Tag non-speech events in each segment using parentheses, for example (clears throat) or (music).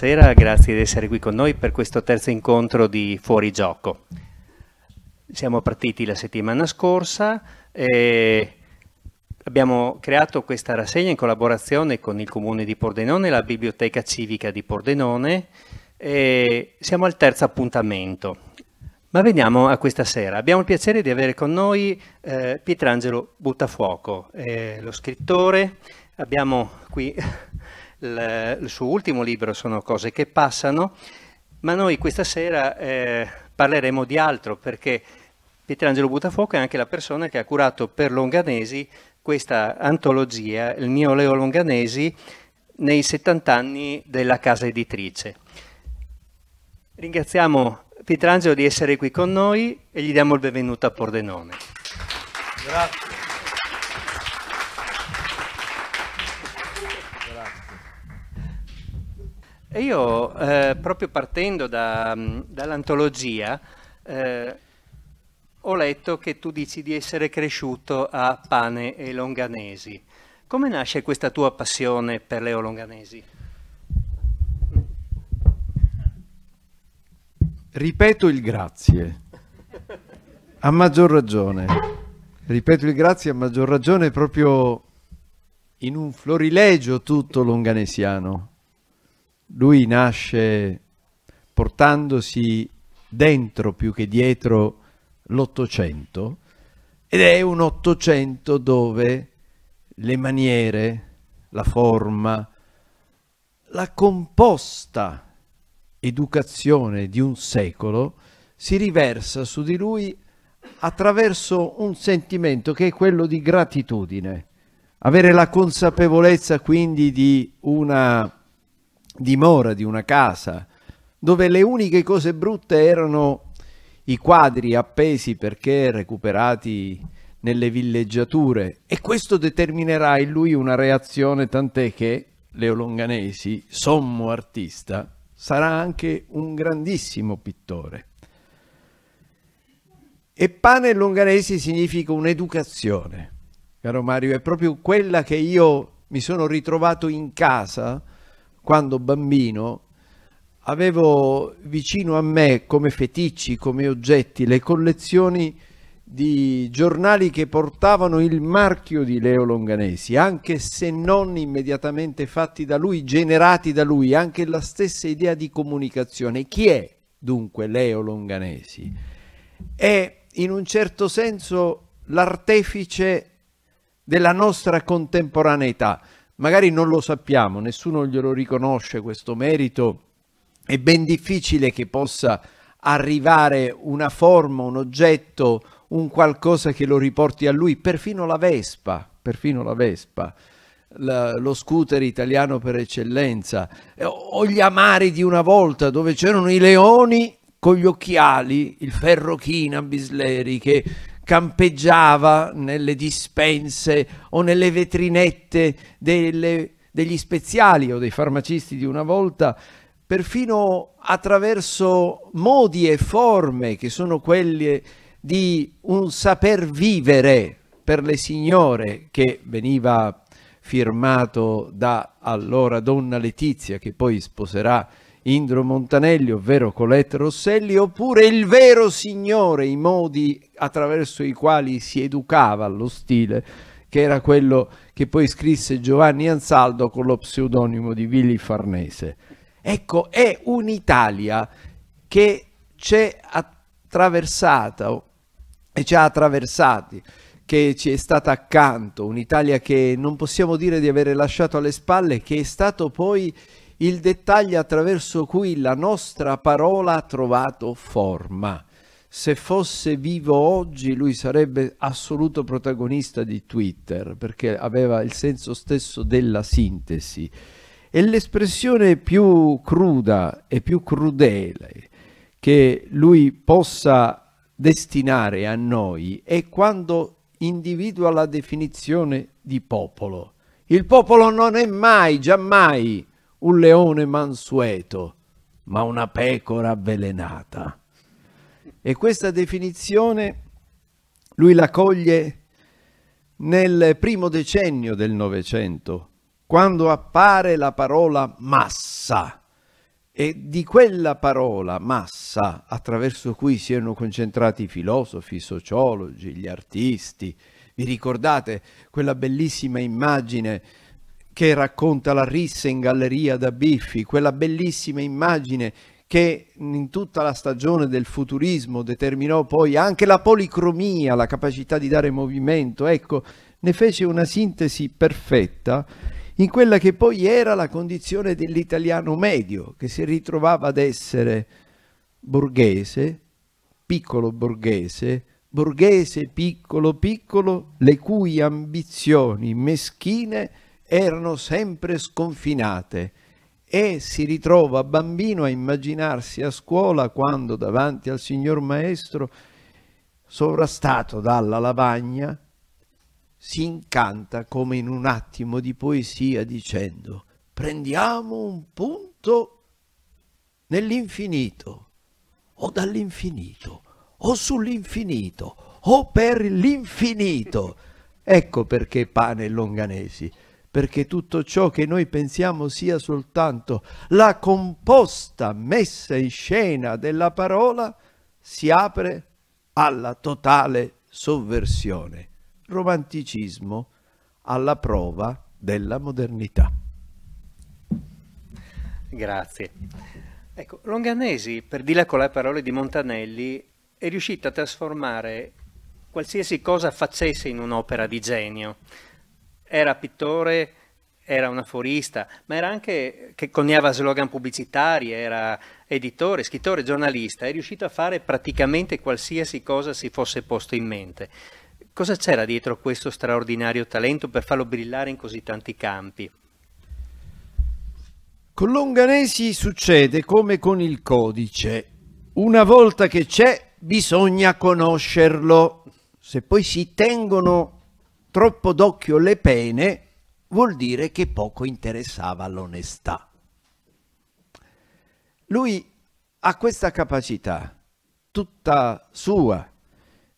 buonasera, grazie di essere qui con noi per questo terzo incontro di Fuorigioco. Siamo partiti la settimana scorsa e abbiamo creato questa rassegna in collaborazione con il Comune di Pordenone e la Biblioteca Civica di Pordenone e siamo al terzo appuntamento. Ma veniamo a questa sera. Abbiamo il piacere di avere con noi eh, Pietrangelo Buttafuoco, eh, lo scrittore. Abbiamo qui (laughs) il, il suo ultimo libro sono cose che passano, ma noi questa sera eh, parleremo di altro perché Pietrangelo Buttafuoco è anche la persona che ha curato per Longanesi questa antologia, il mio Leo Longanesi, nei 70 anni della casa editrice. Ringraziamo Pietrangelo di essere qui con noi e gli diamo il benvenuto a Pordenone. Grazie. E io, eh, proprio partendo da, mm, dall'antologia, eh, ho letto che tu dici di essere cresciuto a pane e longanesi. Come nasce questa tua passione per Leo Longanesi? Ripeto il grazie, a maggior ragione. Ripeto il grazie a maggior ragione proprio in un florilegio tutto longanesiano lui nasce portandosi dentro più che dietro l'Ottocento ed è un Ottocento dove le maniere, la forma, la composta educazione di un secolo si riversa su di lui attraverso un sentimento che è quello di gratitudine, avere la consapevolezza quindi di una dimora di una casa dove le uniche cose brutte erano i quadri appesi perché recuperati nelle villeggiature e questo determinerà in lui una reazione tant'è che Leo Longanesi, sommo artista, sarà anche un grandissimo pittore. E pane longanesi significa un'educazione, caro Mario, è proprio quella che io mi sono ritrovato in casa quando bambino avevo vicino a me come feticci, come oggetti, le collezioni di giornali che portavano il marchio di Leo Longanesi, anche se non immediatamente fatti da lui, generati da lui, anche la stessa idea di comunicazione. Chi è dunque Leo Longanesi? È in un certo senso l'artefice della nostra contemporaneità. Magari non lo sappiamo, nessuno glielo riconosce questo merito, è ben difficile che possa arrivare una forma, un oggetto, un qualcosa che lo riporti a lui, perfino la Vespa, perfino la Vespa, la, lo scooter italiano per eccellenza, eh, o gli amari di una volta dove c'erano i leoni con gli occhiali, il ferrochina Bisleri che campeggiava nelle dispense o nelle vetrinette delle, degli speziali o dei farmacisti di una volta, perfino attraverso modi e forme che sono quelle di un saper vivere per le signore che veniva firmato da allora donna Letizia che poi sposerà Indro Montanelli, ovvero Colette Rosselli, oppure il vero signore, i modi attraverso i quali si educava allo stile, che era quello che poi scrisse Giovanni Ansaldo con lo pseudonimo di Vili Farnese. Ecco, è un'Italia che ci è attraversata e ci ha attraversati che ci è stata accanto, un'Italia che non possiamo dire di avere lasciato alle spalle, che è stato poi il dettaglio attraverso cui la nostra parola ha trovato forma. Se fosse vivo oggi lui sarebbe assoluto protagonista di Twitter perché aveva il senso stesso della sintesi. E l'espressione più cruda e più crudele che lui possa destinare a noi è quando individua la definizione di popolo. Il popolo non è mai, giammai, un leone mansueto, ma una pecora avvelenata. E questa definizione lui la coglie nel primo decennio del Novecento, quando appare la parola massa e di quella parola massa attraverso cui si erano concentrati i filosofi, i sociologi, gli artisti. Vi ricordate quella bellissima immagine che racconta la rissa in galleria da Biffi, quella bellissima immagine che in tutta la stagione del futurismo determinò poi anche la policromia, la capacità di dare movimento, ecco, ne fece una sintesi perfetta in quella che poi era la condizione dell'italiano medio, che si ritrovava ad essere borghese, piccolo borghese, borghese piccolo piccolo, le cui ambizioni meschine erano sempre sconfinate e si ritrova bambino a immaginarsi a scuola quando davanti al signor maestro, sovrastato dalla lavagna, si incanta come in un attimo di poesia dicendo prendiamo un punto nell'infinito o dall'infinito o sull'infinito o per l'infinito. Ecco perché pane e longanesi perché tutto ciò che noi pensiamo sia soltanto la composta messa in scena della parola si apre alla totale sovversione, romanticismo alla prova della modernità. Grazie. Ecco, Longanesi, per dirla con le parole di Montanelli, è riuscito a trasformare qualsiasi cosa facesse in un'opera di genio era pittore, era un aforista, ma era anche che coniava slogan pubblicitari, era editore, scrittore, giornalista, è riuscito a fare praticamente qualsiasi cosa si fosse posto in mente. Cosa c'era dietro questo straordinario talento per farlo brillare in così tanti campi? Con Longanesi succede come con il codice. Una volta che c'è bisogna conoscerlo. Se poi si tengono troppo d'occhio le pene vuol dire che poco interessava l'onestà. Lui ha questa capacità, tutta sua,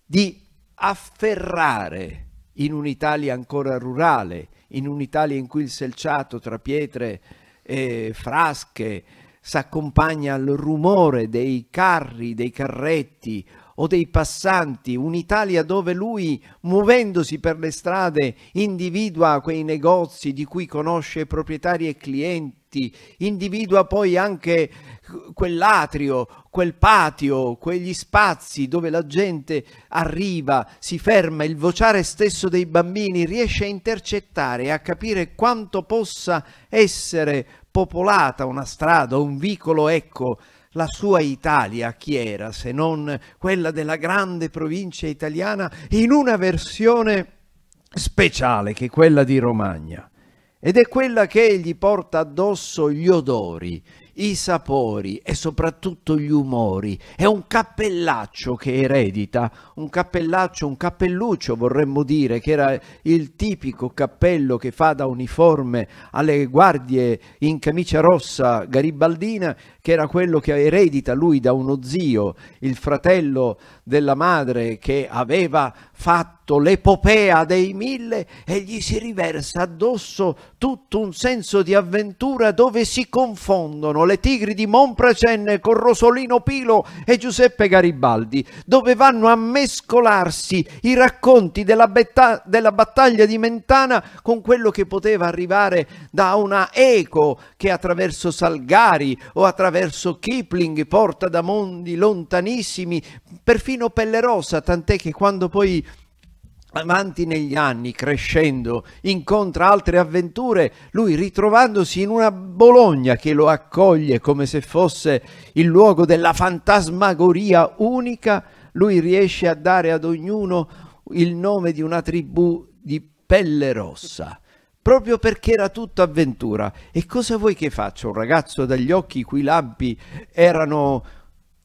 di afferrare in un'Italia ancora rurale, in un'Italia in cui il selciato tra pietre e frasche s'accompagna al rumore dei carri, dei carretti o dei passanti, un'Italia dove lui, muovendosi per le strade, individua quei negozi di cui conosce proprietari e clienti, individua poi anche quell'atrio, quel patio, quegli spazi dove la gente arriva, si ferma, il vociare stesso dei bambini, riesce a intercettare, e a capire quanto possa essere popolata una strada, un vicolo, ecco, la sua Italia chi era se non quella della grande provincia italiana in una versione speciale che è quella di Romagna? Ed è quella che gli porta addosso gli odori, i sapori e soprattutto gli umori. È un cappellaccio che eredita, un cappellaccio, un cappelluccio vorremmo dire, che era il tipico cappello che fa da uniforme alle guardie in camicia rossa garibaldina, che era quello che eredita lui da uno zio, il fratello della madre che aveva fatto fatto l'epopea dei mille e gli si riversa addosso tutto un senso di avventura dove si confondono le tigri di Monpracenne con Rosolino Pilo e Giuseppe Garibaldi, dove vanno a mescolarsi i racconti della, betta, della battaglia di Mentana con quello che poteva arrivare da una eco che attraverso Salgari o attraverso Kipling porta da mondi lontanissimi, perfino Pellerosa, tant'è che quando poi avanti negli anni, crescendo, incontra altre avventure, lui ritrovandosi in una Bologna che lo accoglie come se fosse il luogo della fantasmagoria unica, lui riesce a dare ad ognuno il nome di una tribù di pelle rossa proprio perché era tutta avventura. E cosa vuoi che faccia un ragazzo dagli occhi i cui lampi erano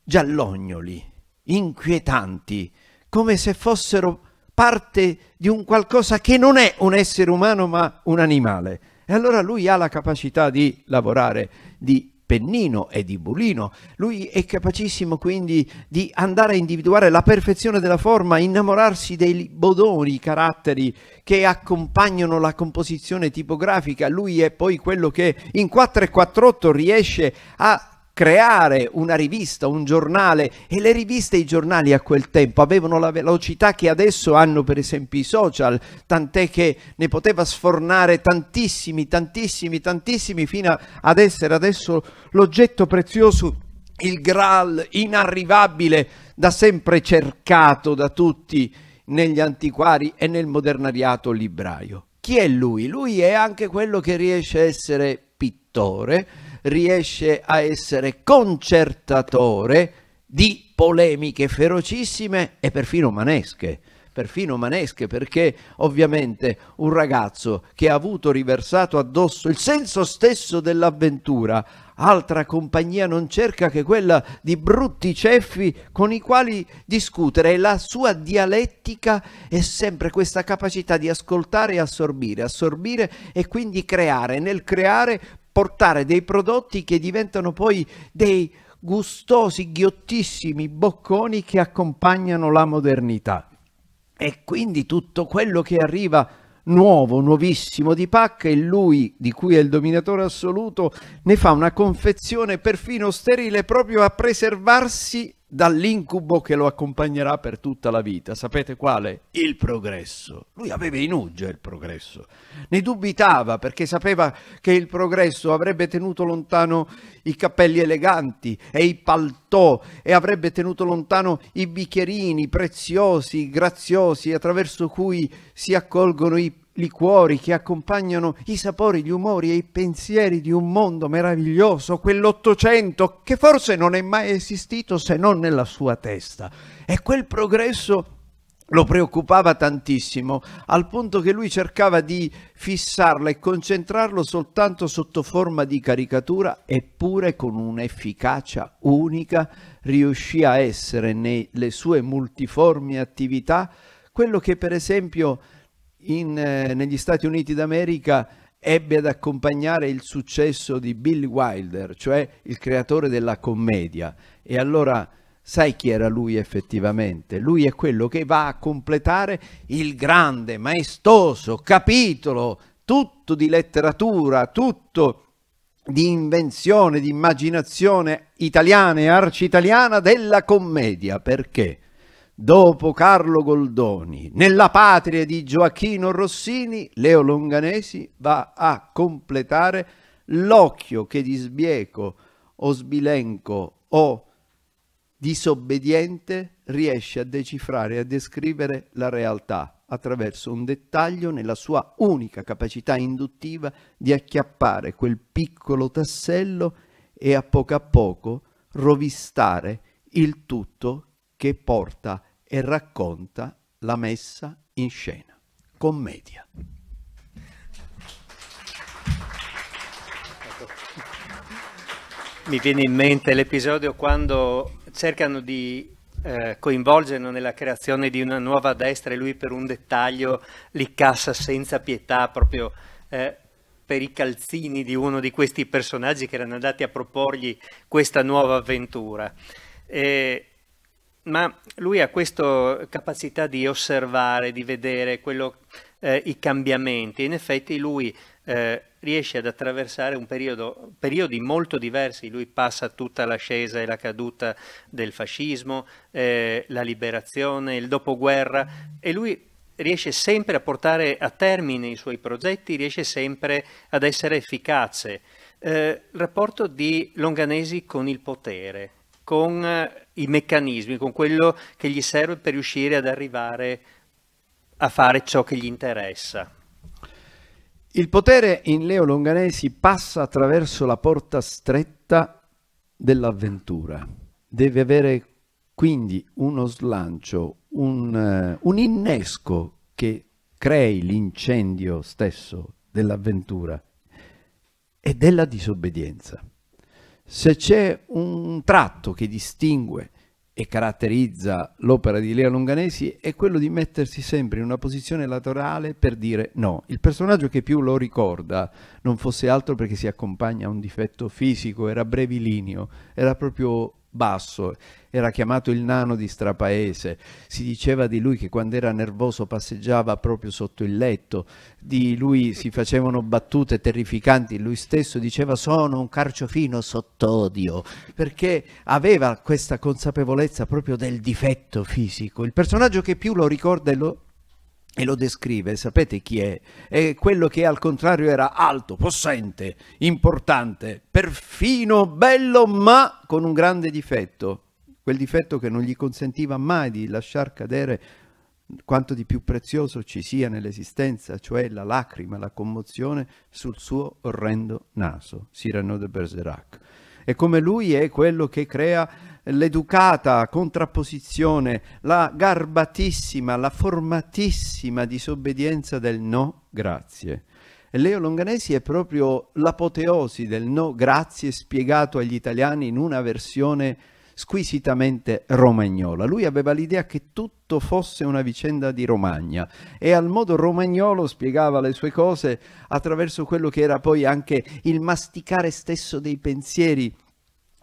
giallognoli, inquietanti, come se fossero parte di un qualcosa che non è un essere umano ma un animale. E allora lui ha la capacità di lavorare di pennino e di bulino. Lui è capacissimo quindi di andare a individuare la perfezione della forma, innamorarsi dei bodoni, caratteri che accompagnano la composizione tipografica. Lui è poi quello che in 448 riesce a creare una rivista, un giornale e le riviste e i giornali a quel tempo avevano la velocità che adesso hanno per esempio i social, tant'è che ne poteva sfornare tantissimi, tantissimi, tantissimi fino ad essere adesso l'oggetto prezioso, il Graal inarrivabile, da sempre cercato da tutti negli antiquari e nel modernariato libraio. Chi è lui? Lui è anche quello che riesce a essere pittore, riesce a essere concertatore di polemiche ferocissime e perfino manesche perfino manesche, perché ovviamente un ragazzo che ha avuto riversato addosso il senso stesso dell'avventura, altra compagnia non cerca che quella di brutti ceffi con i quali discutere e la sua dialettica è sempre questa capacità di ascoltare e assorbire, assorbire e quindi creare, nel creare portare dei prodotti che diventano poi dei gustosi, ghiottissimi bocconi che accompagnano la modernità. E quindi tutto quello che arriva nuovo, nuovissimo di pacca e lui, di cui è il dominatore assoluto, ne fa una confezione perfino sterile proprio a preservarsi dall'incubo che lo accompagnerà per tutta la vita. Sapete quale? Il progresso. Lui aveva in uggia il progresso. Ne dubitava perché sapeva che il progresso avrebbe tenuto lontano i cappelli eleganti e i paltò e avrebbe tenuto lontano i bicchierini preziosi, graziosi, attraverso cui si accolgono i liquori che accompagnano i sapori, gli umori e i pensieri di un mondo meraviglioso, quell'Ottocento che forse non è mai esistito se non nella sua testa. E quel progresso lo preoccupava tantissimo, al punto che lui cercava di fissarlo e concentrarlo soltanto sotto forma di caricatura, eppure con un'efficacia unica riuscì a essere nelle sue multiformi attività quello che per esempio in, eh, negli Stati Uniti d'America ebbe ad accompagnare il successo di Bill Wilder, cioè il creatore della commedia. E allora sai chi era lui effettivamente? Lui è quello che va a completare il grande, maestoso capitolo, tutto di letteratura, tutto di invenzione, di immaginazione italiana e arci italiana della commedia. Perché? Dopo Carlo Goldoni, nella patria di Gioacchino Rossini, Leo Longanesi va a completare l'occhio che di sbieco o sbilenco o disobbediente riesce a decifrare e a descrivere la realtà attraverso un dettaglio nella sua unica capacità induttiva di acchiappare quel piccolo tassello e a poco a poco rovistare il tutto che porta a e racconta la messa in scena. Commedia. Mi viene in mente l'episodio quando cercano di eh, coinvolgerlo nella creazione di una nuova destra e lui per un dettaglio li cassa senza pietà proprio eh, per i calzini di uno di questi personaggi che erano andati a proporgli questa nuova avventura. E ma lui ha questa capacità di osservare, di vedere quello, eh, i cambiamenti. In effetti lui eh, riesce ad attraversare un periodo, periodi molto diversi, lui passa tutta l'ascesa e la caduta del fascismo, eh, la liberazione, il dopoguerra e lui riesce sempre a portare a termine i suoi progetti, riesce sempre ad essere efficace. il eh, rapporto di Longanesi con il potere, con eh, i meccanismi, con quello che gli serve per riuscire ad arrivare a fare ciò che gli interessa. Il potere in Leo Longanesi passa attraverso la porta stretta dell'avventura. Deve avere quindi uno slancio, un, eh, un innesco che crei l'incendio stesso dell'avventura e della disobbedienza se c'è un tratto che distingue e caratterizza l'opera di Lea Longanesi è quello di mettersi sempre in una posizione laterale per dire no. Il personaggio che più lo ricorda non fosse altro perché si accompagna a un difetto fisico, era brevilineo, era proprio basso, era chiamato il nano di Strapaese, si diceva di lui che quando era nervoso passeggiava proprio sotto il letto, di lui si facevano battute terrificanti, lui stesso diceva sono un carciofino sott'odio, perché aveva questa consapevolezza proprio del difetto fisico, il personaggio che più lo ricorda e lo e lo descrive, sapete chi è? È quello che al contrario era alto, possente, importante, perfino bello, ma con un grande difetto, quel difetto che non gli consentiva mai di lasciar cadere quanto di più prezioso ci sia nell'esistenza, cioè la lacrima, la commozione sul suo orrendo naso, Cyrano de Berserac e come lui è quello che crea l'educata contrapposizione, la garbatissima, la formatissima disobbedienza del no grazie. E Leo Longanesi è proprio l'apoteosi del no grazie spiegato agli italiani in una versione squisitamente romagnola. Lui aveva l'idea che tutto fosse una vicenda di Romagna e al modo romagnolo spiegava le sue cose attraverso quello che era poi anche il masticare stesso dei pensieri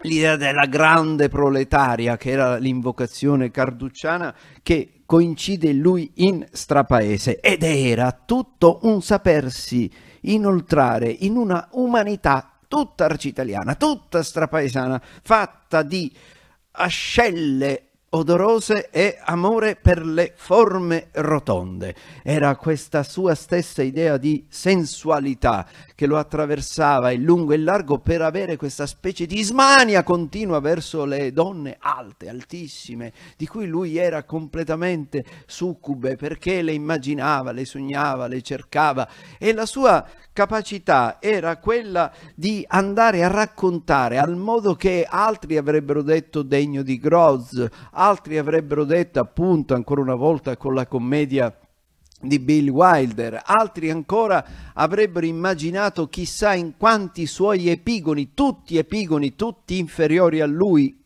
l'idea della grande proletaria, che era l'invocazione carducciana, che coincide lui in strapaese, ed era tutto un sapersi inoltrare in una umanità tutta arcitaliana, tutta strapaesana, fatta di ascelle odorose e amore per le forme rotonde. Era questa sua stessa idea di sensualità che lo attraversava in lungo e in largo per avere questa specie di smania continua verso le donne alte, altissime, di cui lui era completamente succube perché le immaginava, le sognava, le cercava e la sua capacità era quella di andare a raccontare al modo che altri avrebbero detto degno di Groz, altri avrebbero detto appunto ancora una volta con la commedia di Bill Wilder, altri ancora avrebbero immaginato chissà in quanti suoi epigoni, tutti epigoni, tutti inferiori a lui,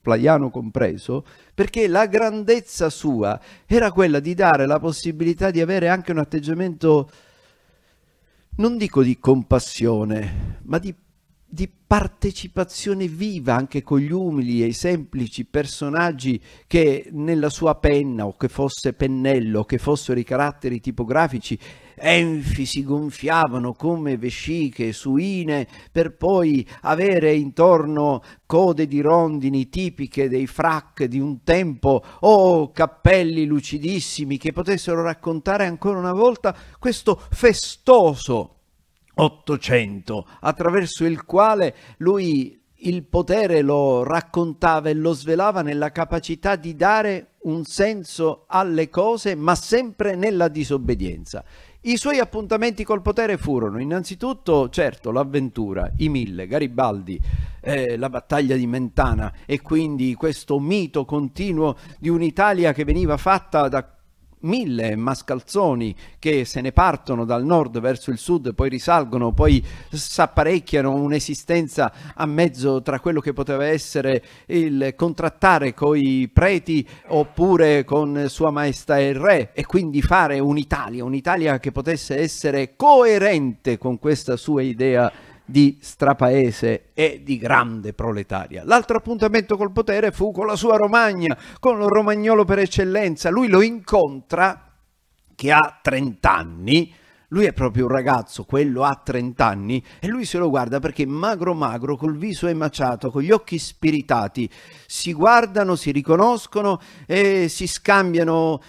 Plaiano compreso, perché la grandezza sua era quella di dare la possibilità di avere anche un atteggiamento, non dico di compassione, ma di di partecipazione viva anche con gli umili e i semplici personaggi che nella sua penna o che fosse pennello, o che fossero i caratteri tipografici, enfi si gonfiavano come vesciche suine per poi avere intorno code di rondini tipiche dei frac di un tempo o cappelli lucidissimi che potessero raccontare ancora una volta questo festoso 800, attraverso il quale lui il potere lo raccontava e lo svelava nella capacità di dare un senso alle cose, ma sempre nella disobbedienza. I suoi appuntamenti col potere furono innanzitutto, certo, l'avventura, i mille, Garibaldi, eh, la battaglia di Mentana e quindi questo mito continuo di un'Italia che veniva fatta da mille mascalzoni che se ne partono dal nord verso il sud, poi risalgono, poi s'apparecchiano un'esistenza a mezzo tra quello che poteva essere il contrattare coi preti oppure con Sua Maestà il Re e quindi fare un'Italia, un'Italia che potesse essere coerente con questa sua idea di strapaese e di grande proletaria. L'altro appuntamento col potere fu con la sua Romagna, con lo romagnolo per eccellenza. Lui lo incontra che ha 30 anni, lui è proprio un ragazzo, quello ha 30 anni, e lui se lo guarda perché magro magro, col viso emaciato, con gli occhi spiritati, si guardano, si riconoscono e si scambiano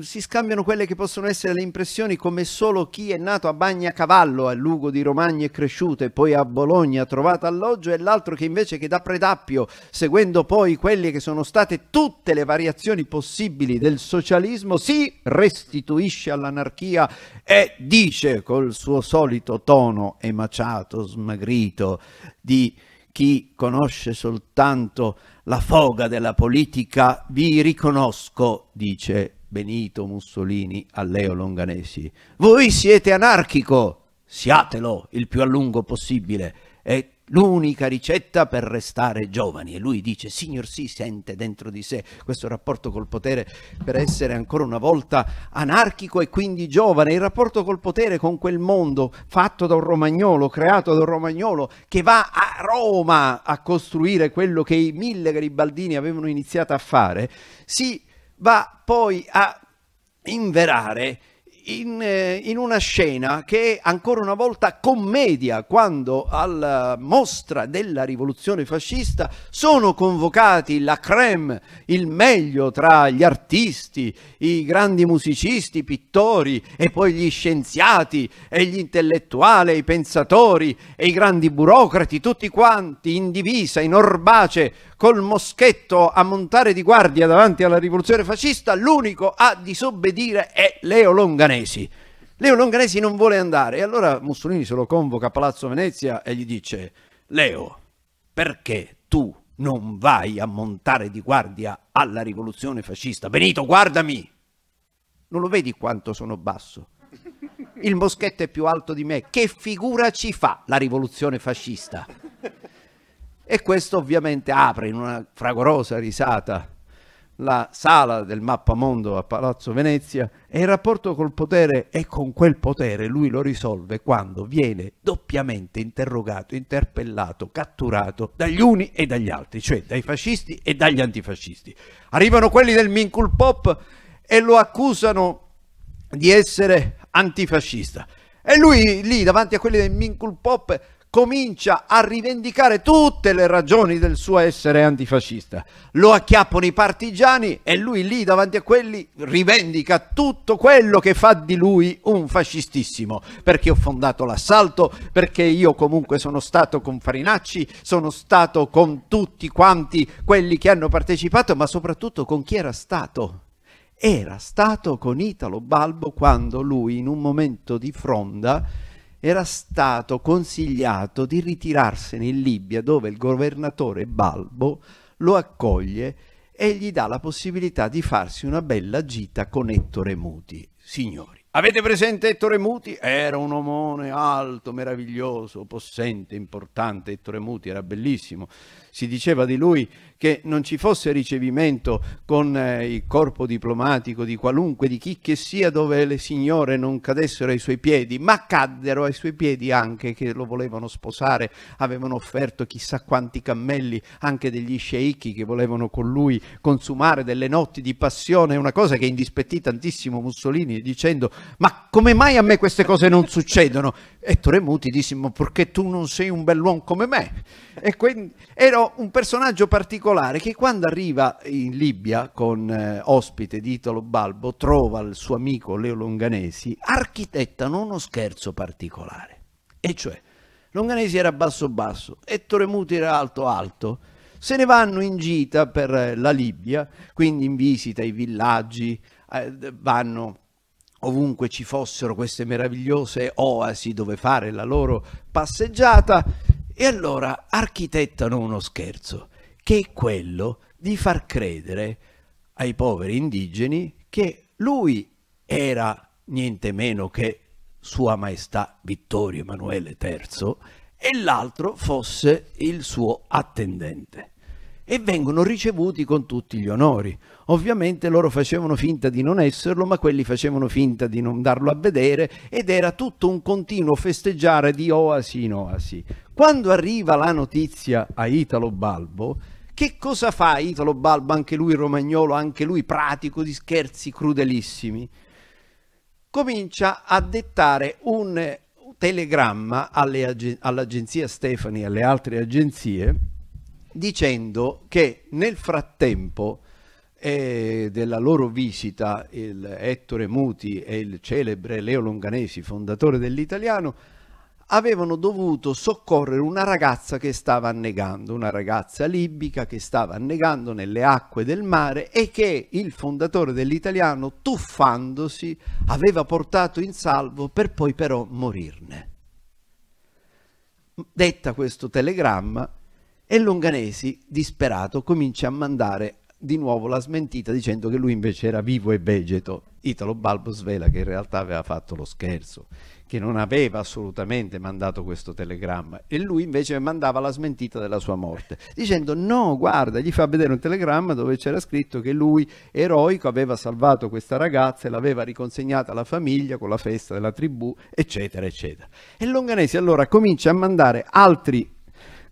si scambiano quelle che possono essere le impressioni come solo chi è nato a Bagnacavallo, a Lugo di Romagna è cresciuto e poi a Bologna ha trovato alloggio e l'altro che invece che da Predappio, seguendo poi quelle che sono state tutte le variazioni possibili del socialismo, si restituisce all'anarchia e dice col suo solito tono emaciato, smagrito di chi conosce soltanto la foga della politica, vi riconosco, dice Benito Mussolini a Leo Longanesi. Voi siete anarchico, siatelo il più a lungo possibile. È l'unica ricetta per restare giovani. E lui dice, signor sì, sente dentro di sé questo rapporto col potere per essere ancora una volta anarchico e quindi giovane, il rapporto col potere con quel mondo fatto da un romagnolo, creato da un romagnolo, che va a Roma a costruire quello che i mille garibaldini avevano iniziato a fare, si va poi a inverare in, eh, in, una scena che è ancora una volta commedia quando alla mostra della rivoluzione fascista sono convocati la creme, il meglio tra gli artisti, i grandi musicisti, i pittori e poi gli scienziati e gli intellettuali, i pensatori e i grandi burocrati, tutti quanti in divisa, in orbace, col moschetto a montare di guardia davanti alla rivoluzione fascista, l'unico a disobbedire è Leo Longanelli. Longanesi. Leo Longanesi non vuole andare e allora Mussolini se lo convoca a Palazzo Venezia e gli dice Leo, perché tu non vai a montare di guardia alla rivoluzione fascista? Benito, guardami! Non lo vedi quanto sono basso? Il moschetto è più alto di me. Che figura ci fa la rivoluzione fascista? E questo ovviamente apre in una fragorosa risata la sala del mappamondo a Palazzo Venezia e il rapporto col potere e con quel potere lui lo risolve quando viene doppiamente interrogato, interpellato, catturato dagli uni e dagli altri, cioè dai fascisti e dagli antifascisti. Arrivano quelli del Minkul Pop e lo accusano di essere antifascista. E lui lì davanti a quelli del Minkul Pop comincia a rivendicare tutte le ragioni del suo essere antifascista. Lo acchiappano i partigiani e lui lì davanti a quelli rivendica tutto quello che fa di lui un fascistissimo, perché ho fondato l'assalto, perché io comunque sono stato con Farinacci, sono stato con tutti quanti quelli che hanno partecipato, ma soprattutto con chi era stato era stato con Italo Balbo quando lui in un momento di fronda era stato consigliato di ritirarsene in Libia dove il governatore Balbo lo accoglie e gli dà la possibilità di farsi una bella gita con Ettore Muti. Signori, avete presente Ettore Muti? Era un omone alto, meraviglioso, possente, importante. Ettore Muti era bellissimo si diceva di lui che non ci fosse ricevimento con eh, il corpo diplomatico di qualunque, di chi che sia, dove le signore non cadessero ai suoi piedi, ma caddero ai suoi piedi anche che lo volevano sposare, avevano offerto chissà quanti cammelli anche degli sceicchi che volevano con lui consumare delle notti di passione, una cosa che indispettì tantissimo Mussolini dicendo ma come mai a me queste cose non succedono? E disse ma perché tu non sei un bell'uomo come me. E quindi ero un personaggio particolare che quando arriva in Libia con eh, ospite di Italo Balbo trova il suo amico Leo Longanesi, architettano uno scherzo particolare. E cioè, Longanesi era basso basso, Ettore Muti era alto alto, se ne vanno in gita per eh, la Libia, quindi in visita ai villaggi, eh, vanno ovunque ci fossero queste meravigliose oasi dove fare la loro passeggiata e allora architettano uno scherzo, che è quello di far credere ai poveri indigeni che lui era niente meno che Sua Maestà Vittorio Emanuele III e l'altro fosse il suo attendente. E vengono ricevuti con tutti gli onori. Ovviamente loro facevano finta di non esserlo, ma quelli facevano finta di non darlo a vedere ed era tutto un continuo festeggiare di oasi in oasi. Quando arriva la notizia a Italo Balbo, che cosa fa Italo Balbo, anche lui romagnolo, anche lui pratico di scherzi crudelissimi? Comincia a dettare un telegramma all'agenzia Stefani e alle altre agenzie dicendo che nel frattempo eh, della loro visita il Ettore Muti e il celebre Leo Longanesi, fondatore dell'Italiano, avevano dovuto soccorrere una ragazza che stava annegando, una ragazza libica che stava annegando nelle acque del mare e che il fondatore dell'italiano, tuffandosi, aveva portato in salvo per poi però morirne. Detta questo telegramma, e Longanesi, disperato, comincia a mandare di nuovo la smentita dicendo che lui invece era vivo e vegeto. Italo Balbo svela che in realtà aveva fatto lo scherzo, che non aveva assolutamente mandato questo telegramma e lui invece mandava la smentita della sua morte dicendo no guarda gli fa vedere un telegramma dove c'era scritto che lui eroico aveva salvato questa ragazza e l'aveva riconsegnata alla famiglia con la festa della tribù eccetera eccetera e Longanesi allora comincia a mandare altri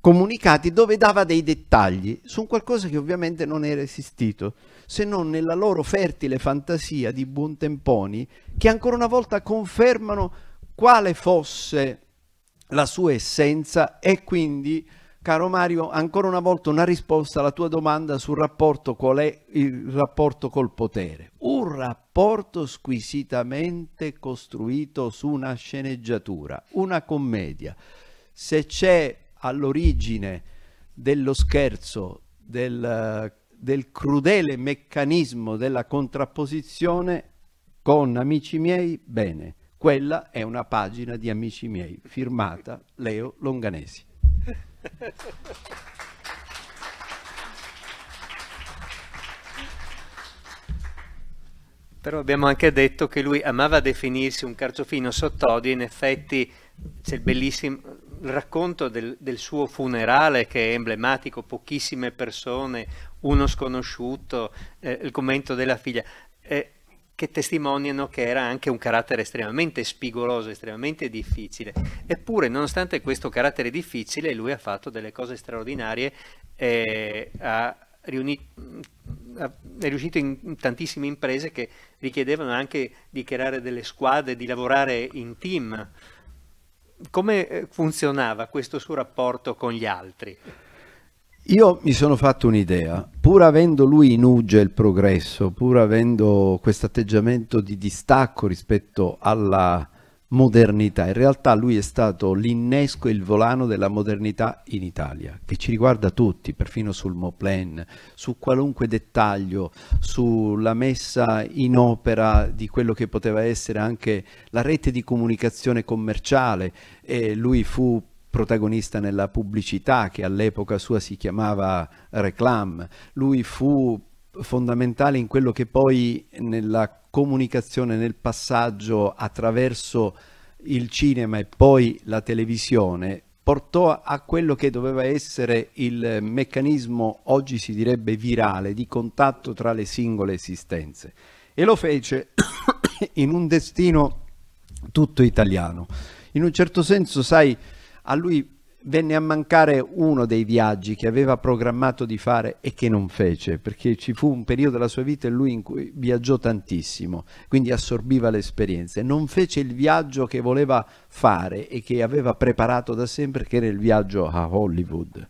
comunicati dove dava dei dettagli su qualcosa che ovviamente non era esistito se non nella loro fertile fantasia di buontemponi che ancora una volta confermano quale fosse la sua essenza e quindi, caro Mario, ancora una volta una risposta alla tua domanda sul rapporto qual è il rapporto col potere. Un rapporto squisitamente costruito su una sceneggiatura, una commedia. Se c'è all'origine dello scherzo, del, del crudele meccanismo della contrapposizione, con amici miei, bene quella è una pagina di Amici miei, firmata Leo Longanesi. Però abbiamo anche detto che lui amava definirsi un carciofino sott'odio, in effetti c'è il bellissimo eh, racconto del, del, suo funerale che è emblematico, pochissime persone, uno sconosciuto, eh, il commento della figlia. Eh, che testimoniano che era anche un carattere estremamente spigoloso, estremamente difficile. Eppure, nonostante questo carattere difficile, lui ha fatto delle cose straordinarie, eh, ha riunito, ha, è riuscito in tantissime imprese che richiedevano anche di creare delle squadre, di lavorare in team. Come eh, funzionava questo suo rapporto con gli altri? Io mi sono fatto un'idea, pur avendo lui in uge il progresso, pur avendo questo atteggiamento di distacco rispetto alla modernità, in realtà lui è stato l'innesco e il volano della modernità in Italia, che ci riguarda tutti, perfino sul Moplen, su qualunque dettaglio, sulla messa in opera di quello che poteva essere anche la rete di comunicazione commerciale, e lui fu protagonista nella pubblicità che all'epoca sua si chiamava Reclam. Lui fu fondamentale in quello che poi nella comunicazione, nel passaggio attraverso il cinema e poi la televisione portò a quello che doveva essere il meccanismo, oggi si direbbe virale, di contatto tra le singole esistenze. E lo fece (coughs) in un destino tutto italiano. In un certo senso, sai, a lui venne a mancare uno dei viaggi che aveva programmato di fare e che non fece, perché ci fu un periodo della sua vita in, lui in cui viaggiò tantissimo, quindi assorbiva le esperienze. Non fece il viaggio che voleva fare e che aveva preparato da sempre, che era il viaggio a Hollywood.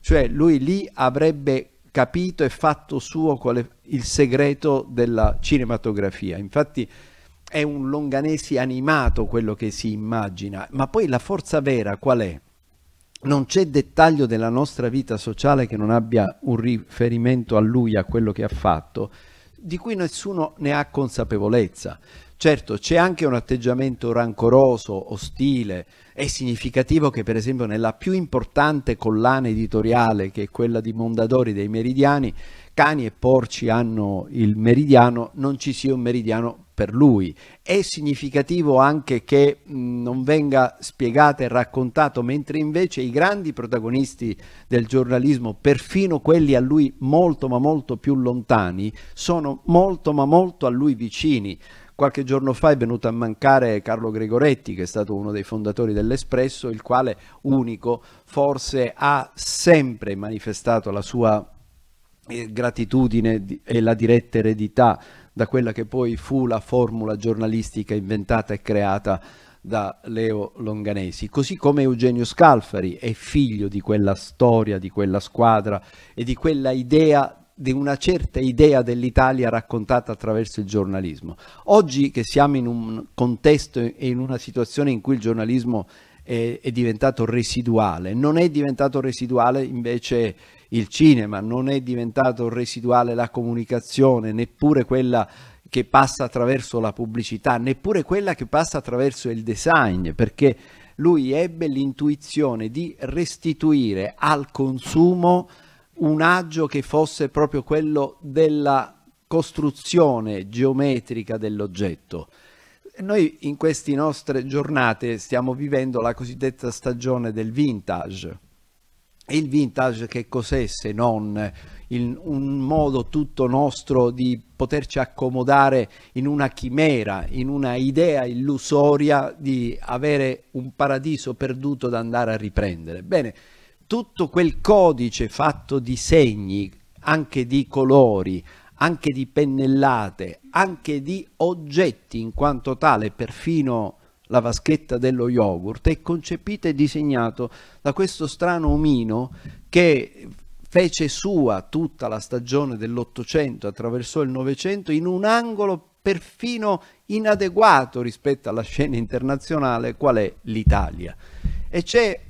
Cioè lui lì avrebbe capito e fatto suo il segreto della cinematografia. Infatti è un longanesi animato quello che si immagina, ma poi la forza vera qual è? Non c'è dettaglio della nostra vita sociale che non abbia un riferimento a lui, a quello che ha fatto, di cui nessuno ne ha consapevolezza. Certo, c'è anche un atteggiamento rancoroso, ostile, è significativo che per esempio nella più importante collana editoriale, che è quella di Mondadori dei Meridiani, Cani e Porci hanno il meridiano, non ci sia un meridiano per lui. È significativo anche che non venga spiegato e raccontato, mentre invece i grandi protagonisti del giornalismo, perfino quelli a lui molto ma molto più lontani, sono molto ma molto a lui vicini. Qualche giorno fa è venuto a mancare Carlo Gregoretti, che è stato uno dei fondatori dell'Espresso, il quale unico forse ha sempre manifestato la sua eh, gratitudine e la diretta eredità da quella che poi fu la formula giornalistica inventata e creata da Leo Longanesi, così come Eugenio Scalfari è figlio di quella storia, di quella squadra e di quella idea di una certa idea dell'Italia raccontata attraverso il giornalismo. Oggi che siamo in un contesto e in una situazione in cui il giornalismo è, è diventato residuale, non è diventato residuale invece il cinema, non è diventato residuale la comunicazione, neppure quella che passa attraverso la pubblicità, neppure quella che passa attraverso il design, perché lui ebbe l'intuizione di restituire al consumo un agio che fosse proprio quello della costruzione geometrica dell'oggetto. Noi in queste nostre giornate stiamo vivendo la cosiddetta stagione del vintage. E il vintage che cos'è se non il, un modo tutto nostro di poterci accomodare in una chimera, in una idea illusoria di avere un paradiso perduto da andare a riprendere? Bene, tutto quel codice fatto di segni, anche di colori, anche di pennellate, anche di oggetti in quanto tale, perfino la vaschetta dello yogurt, è concepita e disegnata da questo strano omino che fece sua tutta la stagione dell'Ottocento, attraversò il Novecento, in un angolo perfino inadeguato rispetto alla scena internazionale, qual è l'Italia. E c'è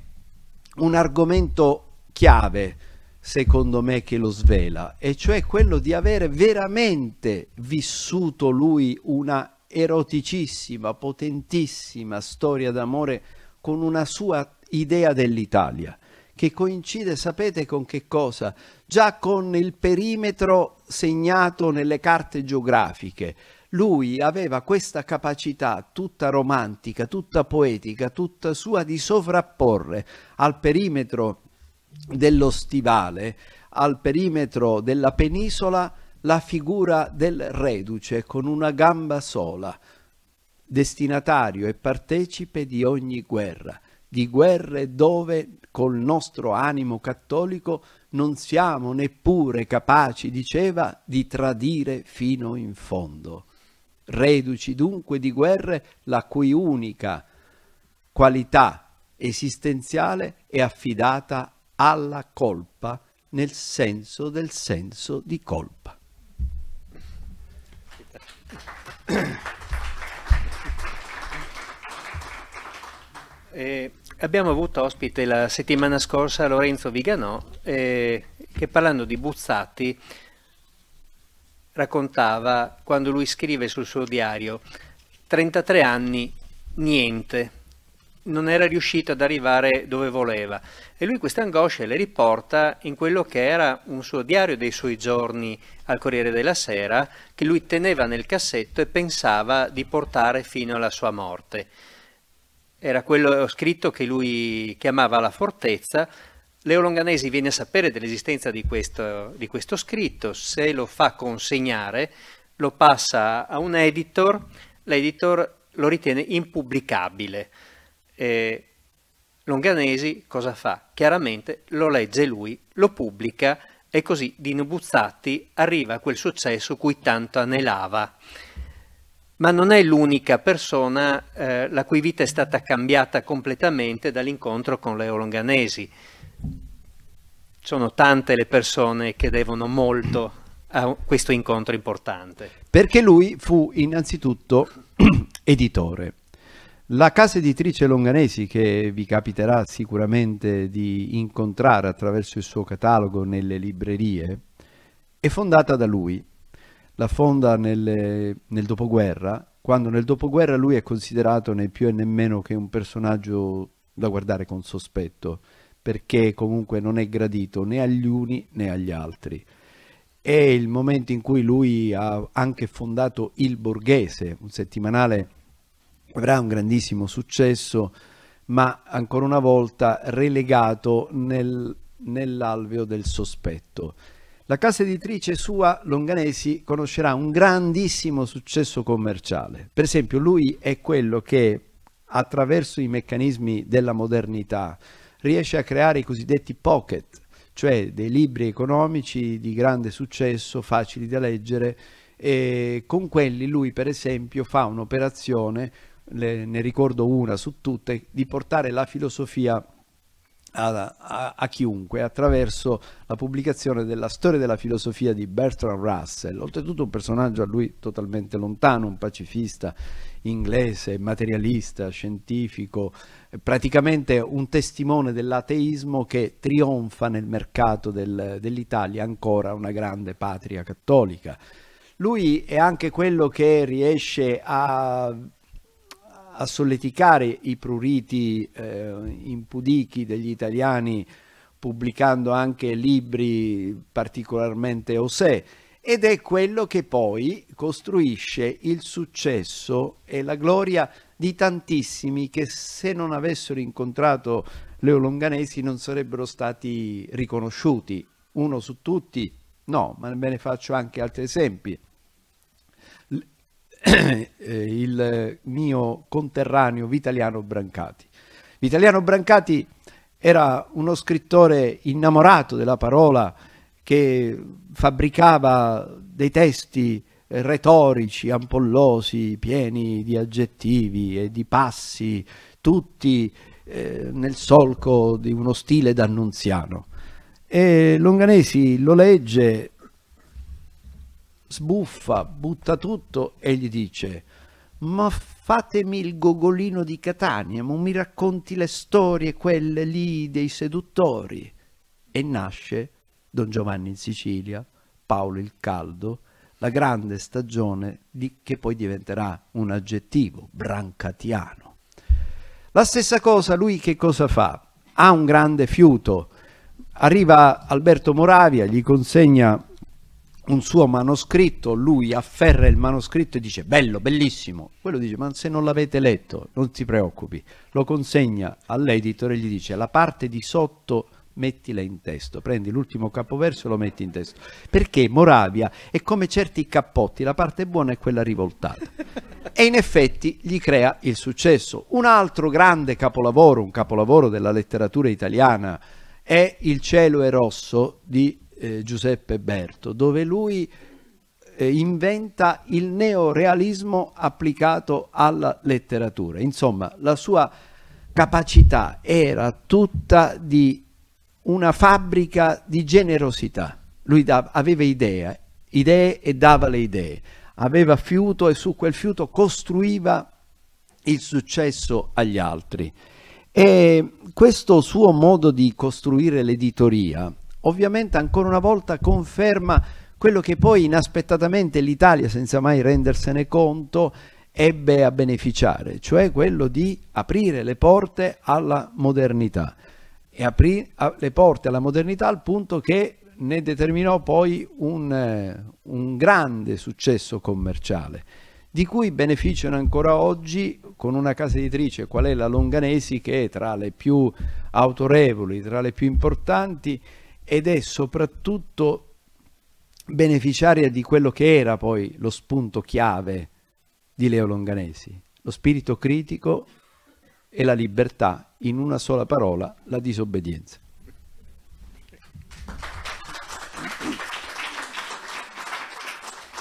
un argomento chiave secondo me, che lo svela, e cioè quello di avere veramente vissuto lui una eroticissima, potentissima storia d'amore con una sua idea dell'Italia, che coincide, sapete con che cosa? Già con il perimetro segnato nelle carte geografiche. Lui aveva questa capacità tutta romantica, tutta poetica, tutta sua di sovrapporre al perimetro dello stivale al perimetro della penisola la figura del reduce con una gamba sola, destinatario e partecipe di ogni guerra, di guerre dove col nostro animo cattolico non siamo neppure capaci, diceva, di tradire fino in fondo. Reduci dunque di guerre la cui unica qualità esistenziale è affidata alla colpa nel senso del senso di colpa. Eh, abbiamo avuto ospite la settimana scorsa Lorenzo Viganò eh, che parlando di Buzzati raccontava quando lui scrive sul suo diario 33 anni, niente, non era riuscito ad arrivare dove voleva e lui queste angosce le riporta in quello che era un suo diario dei suoi giorni al Corriere della Sera che lui teneva nel cassetto e pensava di portare fino alla sua morte. Era quello scritto che lui chiamava la fortezza. Leo Longanesi viene a sapere dell'esistenza di questo, di questo scritto, se lo fa consegnare lo passa a un editor, l'editor lo ritiene impubblicabile eh, Longanesi cosa fa? Chiaramente lo legge lui, lo pubblica e così Dino Buzzatti arriva a quel successo cui tanto anelava. Ma non è l'unica persona eh, la cui vita è stata cambiata completamente dall'incontro con Leo Longanesi. Sono tante le persone che devono molto a questo incontro importante. Perché lui fu innanzitutto (clears throat) editore. La casa editrice Longanesi, che vi capiterà sicuramente di incontrare attraverso il suo catalogo nelle librerie, è fondata da lui. La fonda nel, nel dopoguerra, quando nel dopoguerra lui è considerato né più e meno che un personaggio da guardare con sospetto, perché comunque non è gradito né agli uni né agli altri è il momento in cui lui ha anche fondato Il Borghese, un settimanale avrà un grandissimo successo, ma ancora una volta relegato nel, nell'alveo del sospetto. La casa editrice sua, Longanesi, conoscerà un grandissimo successo commerciale. Per esempio, lui è quello che attraverso i meccanismi della modernità riesce a creare i cosiddetti pocket, cioè dei libri economici di grande successo, facili da leggere, e con quelli lui per esempio fa un'operazione le, ne ricordo una su tutte, di portare la filosofia a, a, a, chiunque attraverso la pubblicazione della storia della filosofia di Bertrand Russell, oltretutto un personaggio a lui totalmente lontano, un pacifista inglese, materialista, scientifico, praticamente un testimone dell'ateismo che trionfa nel mercato del, dell'Italia, ancora una grande patria cattolica. Lui è anche quello che riesce a a solleticare i pruriti eh, impudichi degli italiani pubblicando anche libri particolarmente osè ed è quello che poi costruisce il successo e la gloria di tantissimi che se non avessero incontrato Leo Longanesi non sarebbero stati riconosciuti. Uno su tutti, no, ma ve ne faccio anche altri esempi. Eh, il mio conterraneo Vitaliano Brancati. Vitaliano Brancati era uno scrittore innamorato della parola che fabbricava dei testi retorici, ampollosi, pieni di aggettivi e di passi, tutti eh, nel solco di uno stile d'annunziano. E Longanesi lo legge sbuffa, butta tutto e gli dice ma fatemi il gogolino di Catania, ma mi racconti le storie quelle lì dei seduttori. E nasce Don Giovanni in Sicilia, Paolo il Caldo, la grande stagione di, che poi diventerà un aggettivo, brancatiano. La stessa cosa, lui che cosa fa? Ha un grande fiuto. Arriva Alberto Moravia, gli consegna un suo manoscritto, lui afferra il manoscritto e dice bello, bellissimo. Quello dice ma se non l'avete letto non ti preoccupi, lo consegna all'editor e gli dice la parte di sotto mettila in testo, prendi l'ultimo capoverso e lo metti in testo. Perché Moravia è come certi cappotti, la parte buona è quella rivoltata. e in effetti gli crea il successo. Un altro grande capolavoro, un capolavoro della letteratura italiana, è Il cielo è rosso di eh, Giuseppe Berto, dove lui eh, inventa il neorealismo applicato alla letteratura. Insomma, la sua capacità era tutta di una fabbrica di generosità. Lui da, aveva idee, idee e dava le idee, aveva fiuto e su quel fiuto costruiva il successo agli altri. E questo suo modo di costruire l'editoria ovviamente ancora una volta conferma quello che poi inaspettatamente l'Italia, senza mai rendersene conto, ebbe a beneficiare, cioè quello di aprire le porte alla modernità e aprì le porte alla modernità al punto che ne determinò poi un, eh, un grande successo commerciale di cui beneficiano ancora oggi con una casa editrice qual è la Longanesi che è tra le più autorevoli, tra le più importanti ed è soprattutto beneficiaria di quello che era poi lo spunto chiave di Leo Longanesi, lo spirito critico e la libertà, in una sola parola, la disobbedienza.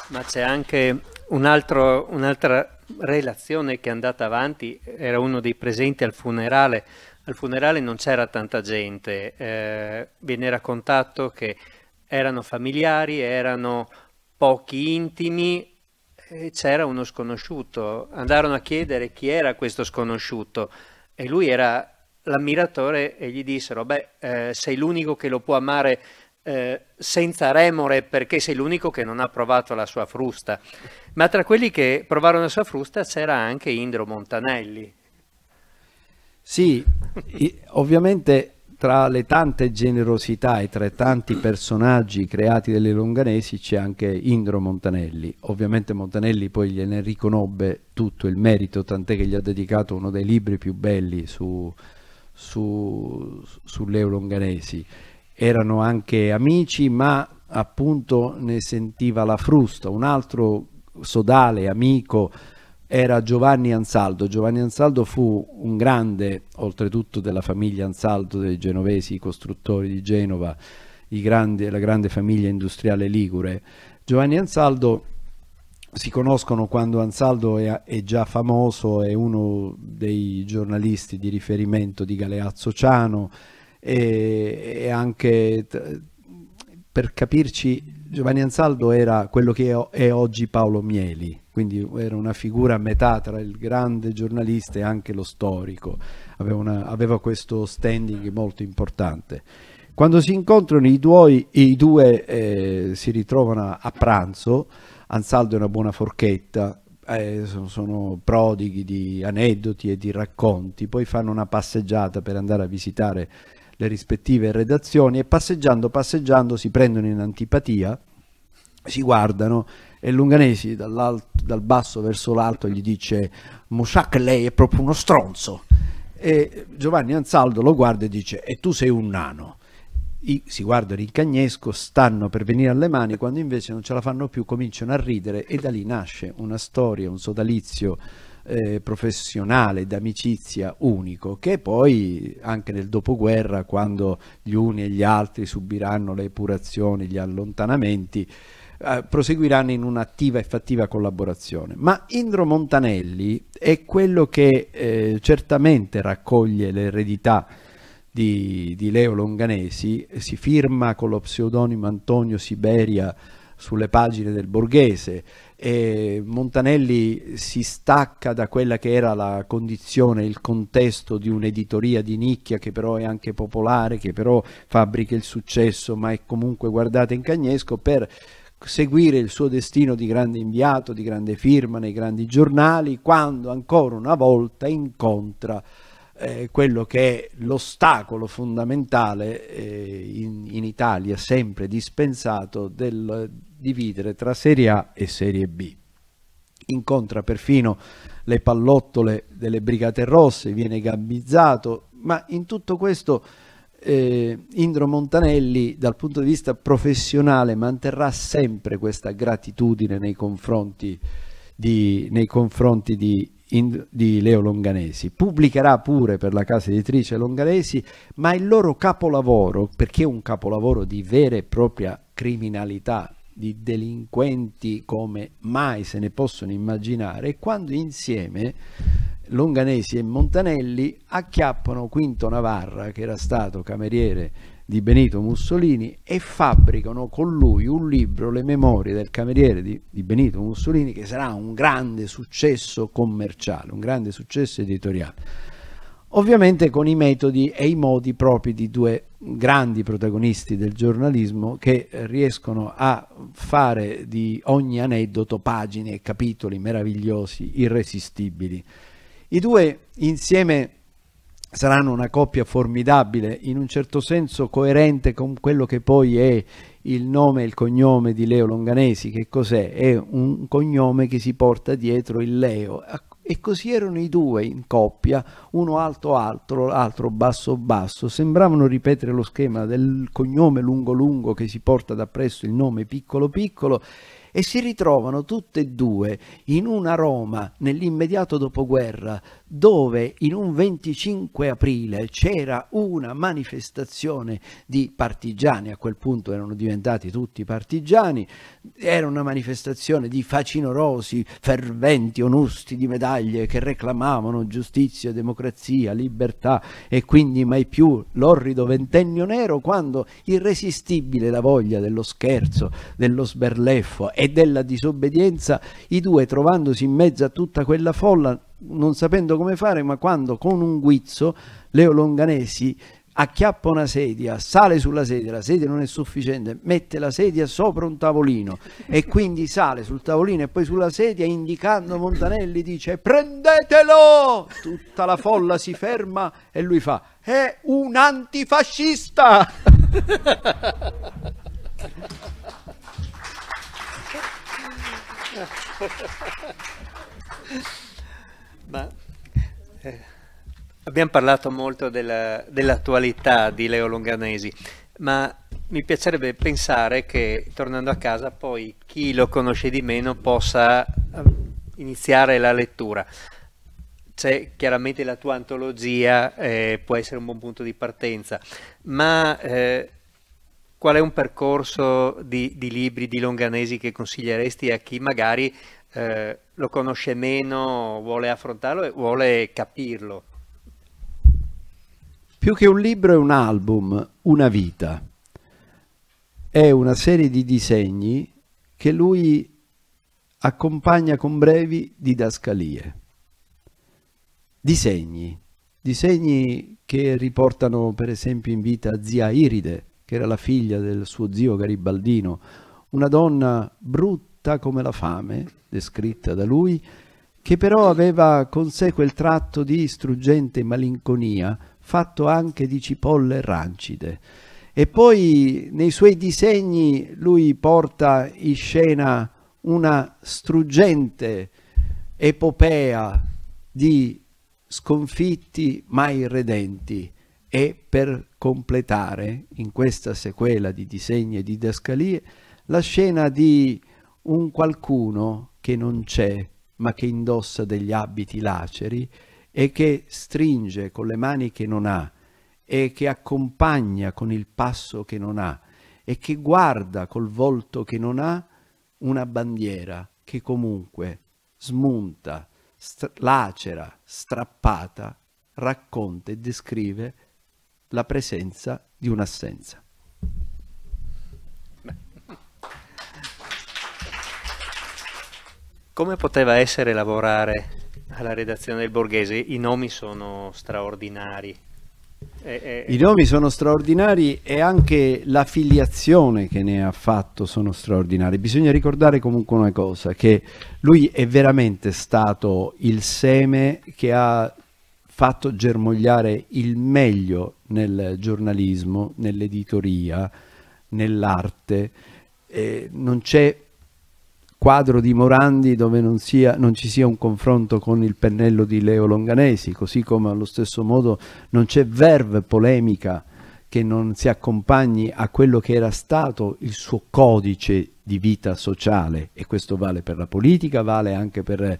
Ma c'è anche un'altra relazione che è andata avanti, era uno dei presenti al funerale, al funerale non c'era tanta gente, eh, viene raccontato che erano familiari, erano pochi intimi e c'era uno sconosciuto. Andarono a chiedere chi era questo sconosciuto e lui era l'ammiratore e gli dissero, beh, eh, sei l'unico che lo può amare eh, senza remore perché sei l'unico che non ha provato la sua frusta. Ma tra quelli che provarono la sua frusta c'era anche Indro Montanelli, sì, ovviamente tra le tante generosità e tra i tanti personaggi creati dalle Longanesi c'è anche Indro Montanelli. Ovviamente Montanelli poi gliene riconobbe tutto il merito, tant'è che gli ha dedicato uno dei libri più belli su, su, sulle Longanesi. Erano anche amici, ma appunto ne sentiva la frusta. Un altro sodale, amico, era Giovanni Ansaldo. Giovanni Ansaldo fu un grande, oltretutto della famiglia Ansaldo dei genovesi, i costruttori di Genova, grandi, la grande famiglia industriale ligure. Giovanni Ansaldo si conoscono quando Ansaldo è, è, già famoso, è uno dei giornalisti di riferimento di Galeazzo Ciano e, e anche per capirci Giovanni Ansaldo era quello che è, è oggi Paolo Mieli quindi era una figura a metà tra il grande giornalista e anche lo storico, aveva, una, aveva questo standing molto importante. Quando si incontrano i, duoi, i due eh, si ritrovano a pranzo, Ansaldo è una buona forchetta, eh, sono, sono, prodighi di aneddoti e di racconti, poi fanno una passeggiata per andare a visitare le rispettive redazioni e passeggiando, passeggiando si prendono in antipatia, si guardano e Lunganesi dal basso verso l'alto gli dice Musak lei è proprio uno stronzo e Giovanni Ansaldo lo guarda e dice e tu sei un nano I, si guardano in cagnesco stanno per venire alle mani quando invece non ce la fanno più cominciano a ridere e da lì nasce una storia un sodalizio eh, professionale d'amicizia unico che poi anche nel dopoguerra quando gli uni e gli altri subiranno le epurazioni gli allontanamenti eh, proseguiranno in un'attiva e fattiva collaborazione. Ma Indro Montanelli è quello che eh, certamente raccoglie l'eredità di, di Leo Longanesi, si firma con lo pseudonimo Antonio Siberia sulle pagine del Borghese e Montanelli si stacca da quella che era la condizione, il contesto di un'editoria di nicchia che però è anche popolare, che però fabbrica il successo, ma è comunque guardata in cagnesco per seguire il suo destino di grande inviato, di grande firma nei grandi giornali, quando ancora una volta incontra eh, quello che è l'ostacolo fondamentale eh, in, in, Italia, sempre dispensato, del dividere tra Serie A e Serie B. Incontra perfino le pallottole delle Brigate Rosse, viene gabbizzato, ma in tutto questo eh, Indro Montanelli dal punto di vista professionale manterrà sempre questa gratitudine nei confronti di, nei confronti di, in, di Leo Longanesi. Pubblicherà pure per la casa editrice Longanesi, ma il loro capolavoro, perché è un capolavoro di vera e propria criminalità, di delinquenti come mai se ne possono immaginare, quando insieme Longanesi e Montanelli acchiappano Quinto Navarra, che era stato cameriere di Benito Mussolini, e fabbricano con lui un libro, Le memorie del cameriere di, di Benito Mussolini, che sarà un grande successo commerciale, un grande successo editoriale. Ovviamente con i metodi e i modi propri di due grandi protagonisti del giornalismo che riescono a fare di ogni aneddoto pagine e capitoli meravigliosi, irresistibili. I due insieme saranno una coppia formidabile, in un certo senso coerente con quello che poi è il nome e il cognome di Leo Longanesi. Che cos'è? È un cognome che si porta dietro il Leo. E così erano i due in coppia, uno alto alto, l'altro basso basso. Sembravano ripetere lo schema del cognome lungo lungo che si porta da presso il nome piccolo piccolo e si ritrovano tutte e due in una Roma nell'immediato dopoguerra dove in un 25 aprile c'era una manifestazione di partigiani, a quel punto erano diventati tutti partigiani, era una manifestazione di facinorosi, ferventi onusti di medaglie che reclamavano giustizia, democrazia, libertà e quindi mai più l'orrido ventennio nero quando irresistibile la voglia dello scherzo, dello sberleffo e della disobbedienza, i due trovandosi in mezzo a tutta quella folla, non sapendo come fare, ma quando con un guizzo Leo Longanesi acchiappa una sedia, sale sulla sedia, la sedia non è sufficiente, mette la sedia sopra un tavolino e quindi sale sul tavolino e poi sulla sedia indicando Montanelli dice prendetelo! Tutta la folla si ferma e lui fa è un antifascista! (laughs) Ma, eh, abbiamo parlato molto della, dell'attualità di Leo Longanesi, ma mi piacerebbe pensare che tornando a casa poi chi lo conosce di meno possa eh, iniziare la lettura. C'è chiaramente la tua antologia, eh, può essere un buon punto di partenza, ma eh, qual è un percorso di, di libri di Longanesi che consiglieresti a chi magari eh, lo conosce meno, vuole affrontarlo e vuole capirlo? Più che un libro è un album, una vita. È una serie di disegni che lui accompagna con brevi didascalie. Disegni, disegni che riportano per esempio in vita zia Iride, che era la figlia del suo zio Garibaldino, una donna brutta come la fame, descritta da lui, che però aveva con sé quel tratto di struggente malinconia, fatto anche di cipolle rancide. E poi nei suoi disegni lui porta in scena una struggente epopea di sconfitti mai redenti e per completare in questa sequela di disegni e didascalie la scena di un qualcuno che non c'è ma che indossa degli abiti laceri e che stringe con le mani che non ha e che accompagna con il passo che non ha e che guarda col volto che non ha una bandiera che comunque smunta, st lacera, strappata, racconta e descrive la presenza di un'assenza. Come poteva essere lavorare alla redazione del Borghese? I nomi sono straordinari. E, e... I nomi sono straordinari e anche la filiazione che ne ha fatto sono straordinari. Bisogna ricordare comunque una cosa, che lui è veramente stato il seme che ha fatto germogliare il meglio nel giornalismo, nell'editoria, nell'arte. Eh, non c'è quadro di Morandi dove non, sia, non, ci sia un confronto con il pennello di Leo Longanesi, così come allo stesso modo non c'è verve polemica che non si accompagni a quello che era stato il suo codice di vita sociale e questo vale per la politica, vale anche per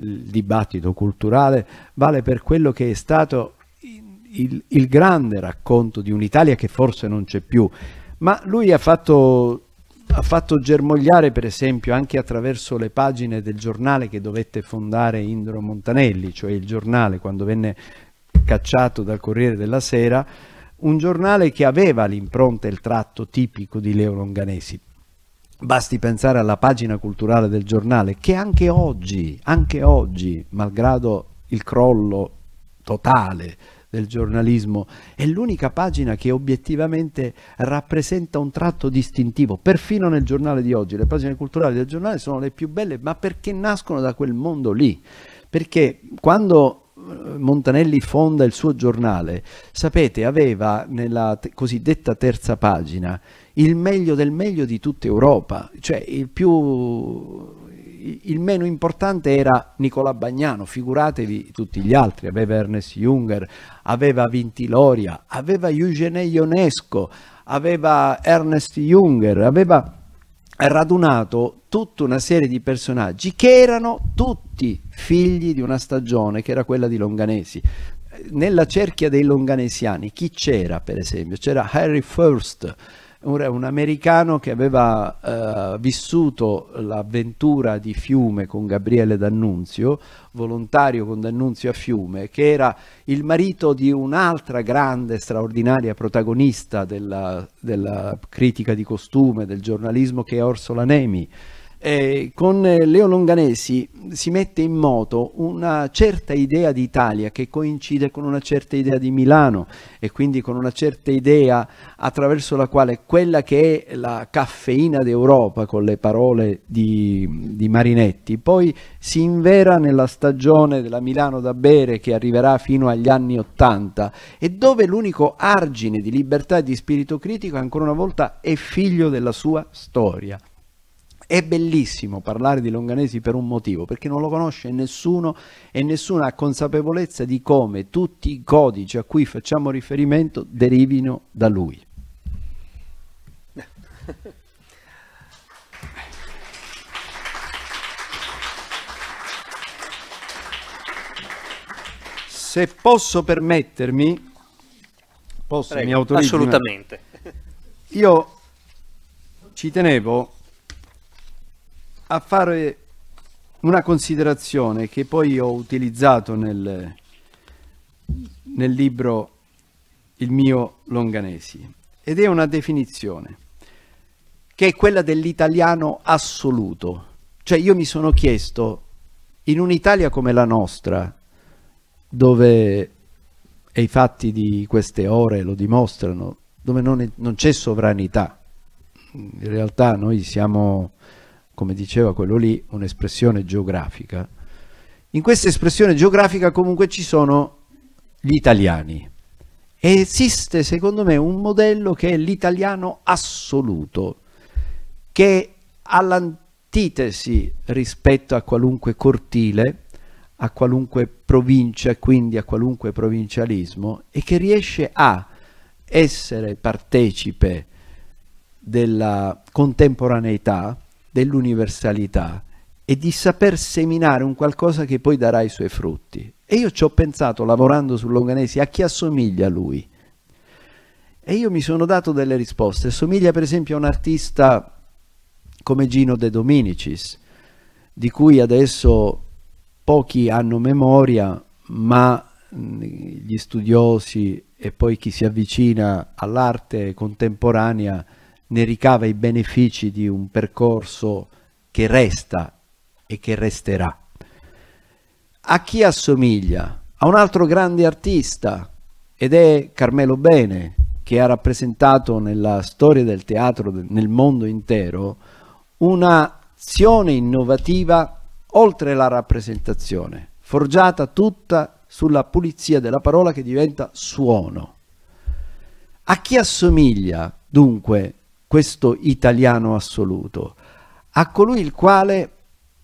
il dibattito culturale, vale per quello che è stato il, il grande racconto di un'Italia che forse non c'è più, ma lui ha fatto ha fatto germogliare per esempio anche attraverso le pagine del giornale che dovette fondare Indro Montanelli, cioè il giornale quando venne cacciato dal Corriere della Sera, un giornale che aveva l'impronta e il tratto tipico di Leo Longanesi, Basti pensare alla pagina culturale del giornale che anche oggi, anche oggi, malgrado il crollo totale del giornalismo, è l'unica pagina che obiettivamente rappresenta un tratto distintivo. Perfino nel giornale di oggi, le pagine culturali del giornale sono le più belle, ma perché nascono da quel mondo lì? Perché quando eh, Montanelli fonda il suo giornale, sapete, aveva nella cosiddetta terza pagina il meglio del meglio di tutta Europa, cioè il, più, il meno importante era Nicola Bagnano, figuratevi tutti gli altri, aveva Ernest Junger, aveva Vintiloria, aveva Eugene Ionesco, aveva Ernest Junger, aveva radunato tutta una serie di personaggi che erano tutti figli di una stagione che era quella di Longanesi. Nella cerchia dei longanesiani chi c'era per esempio? C'era Harry First, un americano che aveva eh, vissuto l'avventura di Fiume con Gabriele D'Annunzio, volontario con D'Annunzio a Fiume, che era il marito di un'altra grande, straordinaria protagonista della, della critica di costume, del giornalismo, che è Orsola Nemi eh, con eh, Leo Longanesi si mette in moto una certa idea d'Italia che coincide con una certa idea di Milano e quindi con una certa idea attraverso la quale quella che è la caffeina d'Europa, con le parole di, di Marinetti, poi si invera nella stagione della Milano da bere che arriverà fino agli anni Ottanta e dove l'unico argine di libertà e di spirito critico ancora una volta è figlio della sua storia è bellissimo parlare di Longanesi per un motivo, perché non lo conosce nessuno e nessuno ha consapevolezza di come tutti i codici a cui facciamo riferimento derivino da lui. Se posso permettermi, posso, Prego, mi autorizzo? Assolutamente. Io ci tenevo a fare una considerazione che poi ho utilizzato nel, nel libro Il mio Longanesi ed è una definizione che è quella dell'italiano assoluto. Cioè io mi sono chiesto, in un'Italia come la nostra, dove e i fatti di queste ore lo dimostrano, dove non, è, non c'è sovranità, in realtà noi siamo come diceva quello lì, un'espressione geografica. In questa espressione geografica comunque ci sono gli italiani. esiste, secondo me, un modello che è l'italiano assoluto, che all'antitesi rispetto a qualunque cortile, a qualunque provincia, e quindi a qualunque provincialismo, e che riesce a essere partecipe della contemporaneità, dell'universalità e di saper seminare un qualcosa che poi darà i suoi frutti. E io ci ho pensato, lavorando su Longanesi, a chi assomiglia lui. E io mi sono dato delle risposte. Assomiglia per esempio a un artista come Gino De Dominicis, di cui adesso pochi hanno memoria, ma mm, gli studiosi e poi chi si avvicina all'arte contemporanea ne ricava i benefici di un percorso che resta e che resterà. A chi assomiglia? A un altro grande artista ed è Carmelo Bene, che ha rappresentato nella storia del teatro nel mondo intero un'azione innovativa oltre la rappresentazione, forgiata tutta sulla pulizia della parola che diventa suono. A chi assomiglia dunque questo italiano assoluto, a colui il quale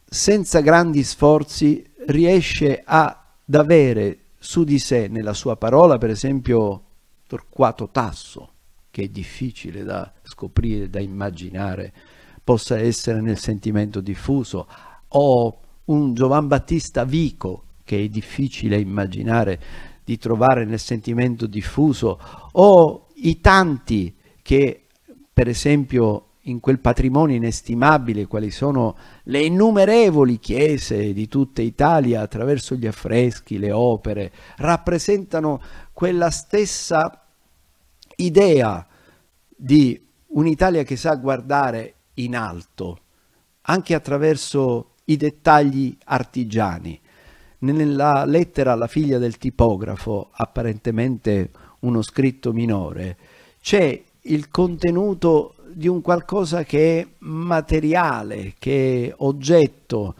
senza grandi sforzi riesce ad avere su di sé, nella sua parola, per esempio, Torquato Tasso, che è difficile da scoprire, da immaginare, possa essere nel sentimento diffuso, o un Giovan Battista Vico, che è difficile immaginare di trovare nel sentimento diffuso, o i tanti che per esempio in quel patrimonio inestimabile quali sono le innumerevoli chiese di tutta Italia attraverso gli affreschi, le opere, rappresentano quella stessa idea di un'Italia che sa guardare in alto, anche attraverso i dettagli artigiani. Nella lettera alla figlia del tipografo, apparentemente uno scritto minore, c'è il contenuto di un qualcosa che è materiale, che è oggetto.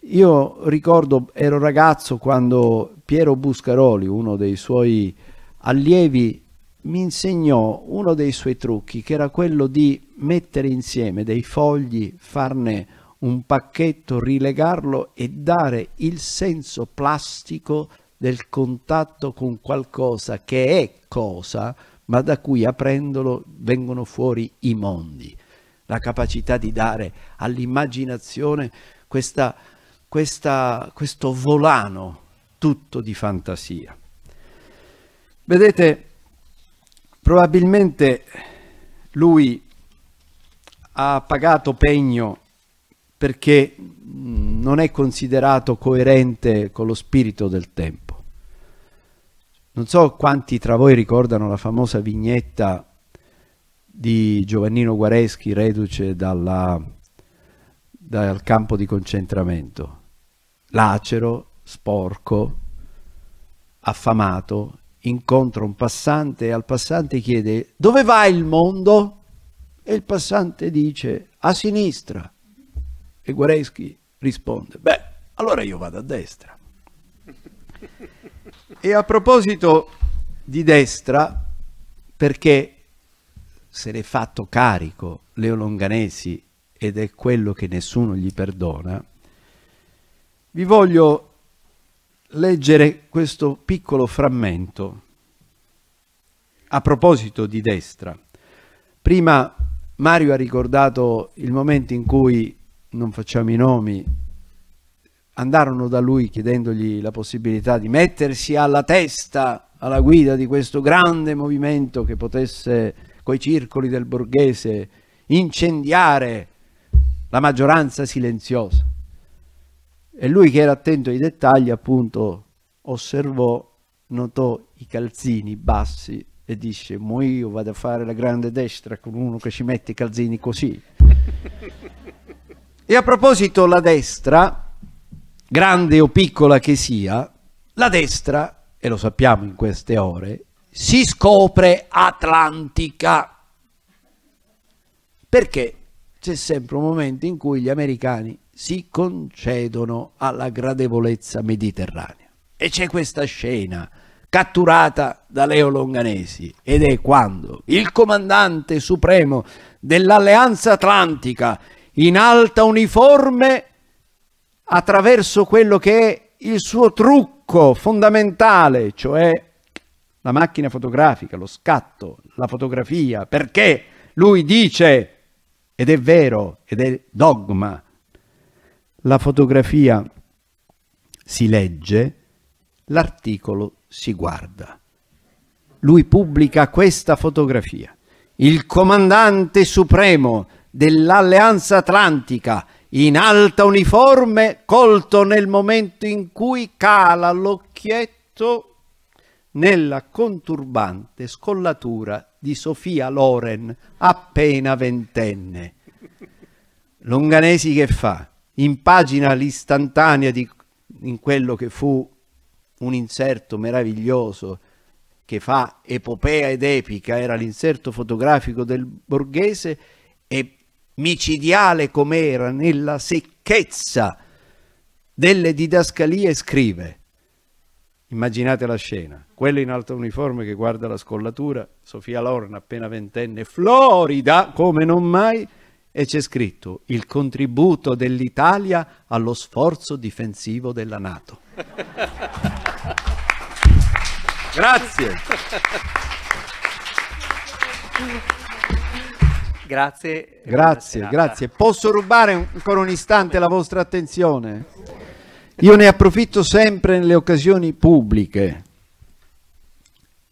Io ricordo, ero ragazzo quando Piero Buscaroli, uno dei suoi allievi, mi insegnò uno dei suoi trucchi, che era quello di mettere insieme dei fogli, farne un pacchetto, rilegarlo e dare il senso plastico del contatto con qualcosa che è cosa, ma da cui aprendolo vengono fuori i mondi. La capacità di dare all'immaginazione questa, questa, questo volano tutto di fantasia. Vedete, probabilmente lui ha pagato pegno perché non è considerato coerente con lo spirito del tempo. Non so quanti tra voi ricordano la famosa vignetta di Giovannino Guareschi, reduce dalla, dal campo di concentramento. Lacero, sporco, affamato, incontra un passante e al passante chiede dove va il mondo? E il passante dice a sinistra. E Guareschi risponde, beh, allora io vado a destra. E a proposito di destra, perché se l'è fatto carico Leo Longanesi ed è quello che nessuno gli perdona, vi voglio leggere questo piccolo frammento a proposito di destra. Prima Mario ha ricordato il momento in cui, non facciamo i nomi, andarono da lui chiedendogli la possibilità di mettersi alla testa, alla guida di questo grande movimento che potesse, coi circoli del borghese, incendiare la maggioranza silenziosa. E lui che era attento ai dettagli, appunto, osservò, notò i calzini bassi e disse, mo io vado a fare la grande destra con uno che ci mette i calzini così. e a proposito, la destra grande o piccola che sia, la destra, e lo sappiamo in queste ore, si scopre atlantica. Perché c'è sempre un momento in cui gli americani si concedono alla gradevolezza mediterranea. E c'è questa scena catturata da Leo Longanesi ed è quando il comandante supremo dell'Alleanza Atlantica in alta uniforme attraverso quello che è il suo trucco fondamentale, cioè la macchina fotografica, lo scatto, la fotografia, perché lui dice, ed è vero, ed è dogma, la fotografia si legge, l'articolo si guarda. Lui pubblica questa fotografia. Il comandante supremo dell'Alleanza Atlantica, in alta uniforme, colto nel momento in cui cala l'occhietto nella conturbante scollatura di Sofia Loren, appena ventenne. Longanesi che fa? Impagina l'istantanea di, in quello che fu un inserto meraviglioso che fa epopea ed epica, era l'inserto fotografico del Borghese e micidiale com'era, nella secchezza delle didascalie, scrive. Immaginate la scena, quello in alto uniforme che guarda la scollatura, Sofia Lorna appena ventenne, florida come non mai, e c'è scritto il contributo dell'Italia allo sforzo difensivo della Nato. (laughs) Grazie. Grazie. Grazie, grazie. Posso rubare ancora un istante la vostra attenzione? Io ne approfitto sempre nelle occasioni pubbliche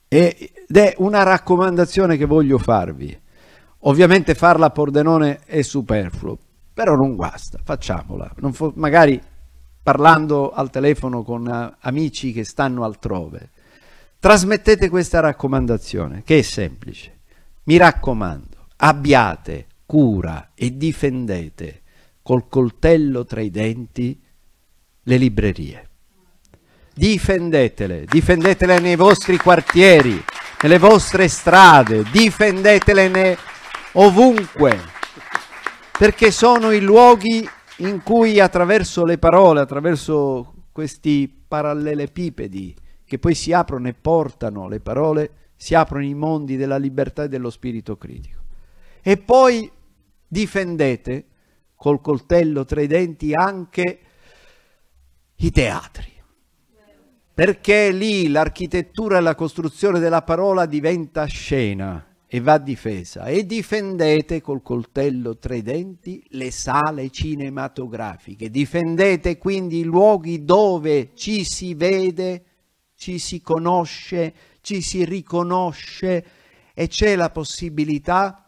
ed è una raccomandazione che voglio farvi. Ovviamente farla a Pordenone è superfluo, però non basta, facciamola. Non magari parlando al telefono con eh, amici che stanno altrove. Trasmettete questa raccomandazione, che è semplice. Mi raccomando abbiate cura e difendete col coltello tra i denti le librerie. Difendetele, difendetele nei vostri quartieri, nelle vostre strade, difendetele ovunque, perché sono i luoghi in cui attraverso le parole, attraverso questi parallelepipedi che poi si aprono e portano le parole, si aprono i mondi della libertà e dello spirito critico e poi difendete col coltello tra i denti anche i teatri. Perché lì l'architettura e la costruzione della parola diventa scena e va difesa. E difendete col coltello tra i denti le sale cinematografiche. Difendete quindi i luoghi dove ci si vede, ci si conosce, ci si riconosce e c'è la possibilità di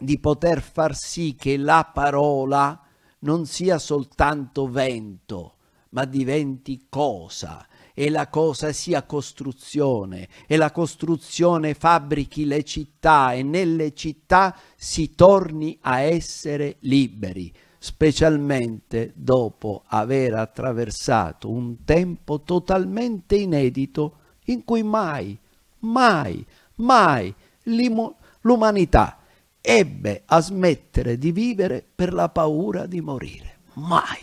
di poter far sì che la parola non sia soltanto vento, ma diventi cosa e la cosa sia costruzione e la costruzione fabbrichi le città e nelle città si torni a essere liberi, specialmente dopo aver attraversato un tempo totalmente inedito in cui mai, mai, mai l'umanità ebbe a smettere di vivere per la paura di morire. Mai.